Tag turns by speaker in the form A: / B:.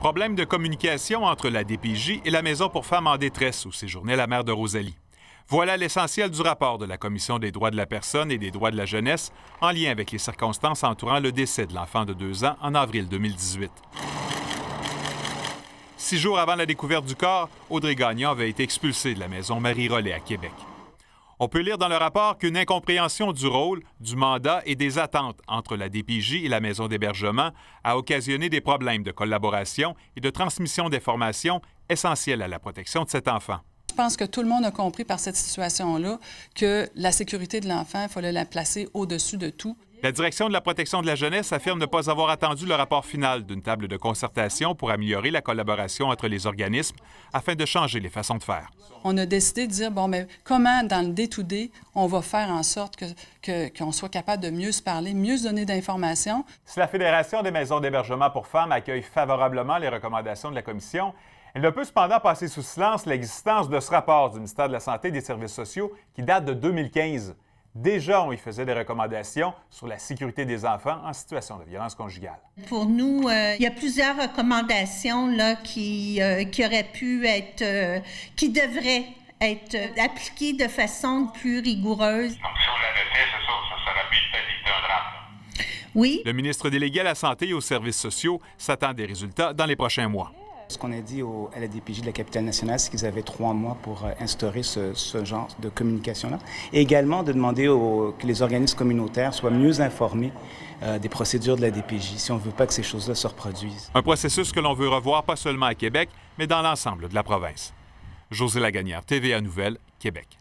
A: Problème de communication entre la DPJ et la Maison pour femmes en détresse où séjournait la mère de Rosalie. Voilà l'essentiel du rapport de la Commission des droits de la personne et des droits de la jeunesse en lien avec les circonstances entourant le décès de l'enfant de deux ans en avril 2018. Six jours avant la découverte du corps, Audrey Gagnon avait été expulsée de la maison Marie-Rollet à Québec. On peut lire dans le rapport qu'une incompréhension du rôle, du mandat et des attentes entre la DPJ et la maison d'hébergement a occasionné des problèmes de collaboration et de transmission des d'informations essentielles à la protection de cet enfant.
B: Je pense que tout le monde a compris par cette situation-là que la sécurité de l'enfant, il fallait la placer au-dessus de
A: tout. La direction de la protection de la jeunesse affirme ne pas avoir attendu le rapport final d'une table de concertation pour améliorer la collaboration entre les organismes afin de changer les façons de faire.
B: On a décidé de dire, bon, mais comment dans le day to on va faire en sorte qu'on que, soit capable de mieux se parler, mieux se donner d'informations?
A: Si la Fédération des maisons d'hébergement pour femmes accueille favorablement les recommandations de la Commission, elle ne peut cependant passer sous silence l'existence de ce rapport du ministère de la Santé et des Services sociaux qui date de 2015. Déjà, on y faisait des recommandations sur la sécurité des enfants en situation de violence conjugale.
C: Pour nous, euh, il y a plusieurs recommandations là, qui, euh, qui auraient pu être, euh, qui devraient être appliquées de façon plus rigoureuse.
A: Oui. Le ministre délégué à la Santé et aux services sociaux s'attend des résultats dans les prochains mois.
D: Ce qu'on a dit à la DPJ de la capitale nationale, c'est qu'ils avaient trois mois pour euh, instaurer ce, genre de communication-là. Et également de demander aux, que les organismes communautaires soient mieux informés euh, des procédures de la DPJ si on ne veut pas que ces choses-là se reproduisent.
A: Un processus que l'on veut revoir pas seulement à Québec, mais dans l'ensemble de la province. José Laganière, TVA Nouvelle, Québec.